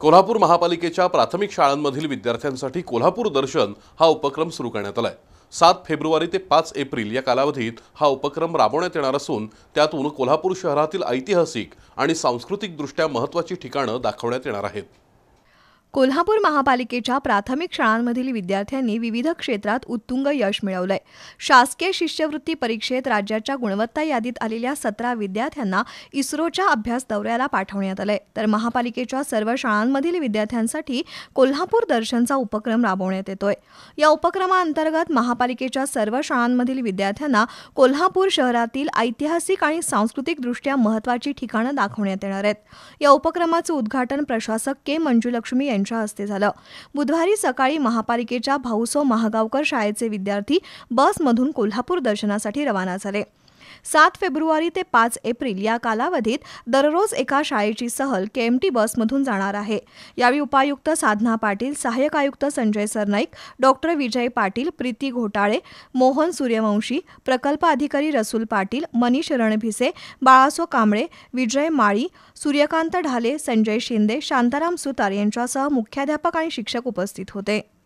कोल्हापूर महापालिकेच्या प्राथमिक शाळांमधील विद्यार्थ्यांसाठी कोल्हापूर दर्शन हा उपक्रम सुरू करण्यात आला आहे सात फेब्रुवारी ते पाच एप्रिल या कालावधीत हा उपक्रम राबवण्यात येणार असून त्यातून कोल्हापूर शहरातील ऐतिहासिक आणि सांस्कृतिकदृष्ट्या महत्त्वाची ठिकाणं दाखवण्यात येणार आहेत कोल्हापूर महापालिकेच्या प्राथमिक शाळांमधील विद्यार्थ्यांनी विविध क्षेत्रात उत्तुंग यश मिळवलंय शासकीय शिष्यवृत्ती परीक्षेत राज्याच्या गुणवत्ता यादीत आलेल्या सतरा विद्यार्थ्यांना इस्रोच्या अभ्यास दौऱ्याला पाठवण्यात आलंय तर महापालिकेच्या सर्व शाळांमधील विद्यार्थ्यांसाठी कोल्हापूर दर्शनचा उपक्रम राबवण्यात येतोय या उपक्रमाअंतर्गत महापालिकेच्या सर्व शाळांमधील विद्यार्थ्यांना कोल्हापूर शहरातील ऐतिहासिक आणि सांस्कृतिकदृष्ट्या महत्वाची ठिकाणं दाखवण्यात येणार आहेत या उपक्रमाचं उद्घाटन प्रशासक के मंजुलक्ष्मी यांच्या हस्ते झालं बुधवारी सकाळी महापालिकेच्या भाऊसो महागावकर शाळेचे विद्यार्थी बसमधून कोल्हापूर दर्शनासाठी रवाना झाले सात फेब्रुवारी ते पाच एप्रिल या कालावधीत दररोज एका शाळेची सहल केएमटी बसमधून जाणार आहे यावेळी उपायुक्त साधना पाटील सहाय्यक आयुक्त संजय सरनाईक डॉक्टर विजय पाटील प्रीती घोटाळे मोहन सूर्यवंशी प्रकल्प अधिकारी रसूल पाटील मनीष रणभिसे बाळासो कांबळे विजय माळी सूर्यकांत ढाले संजय शिंदे शांताराम सुतार यांच्यासह मुख्याध्यापक आणि शिक्षक उपस्थित होते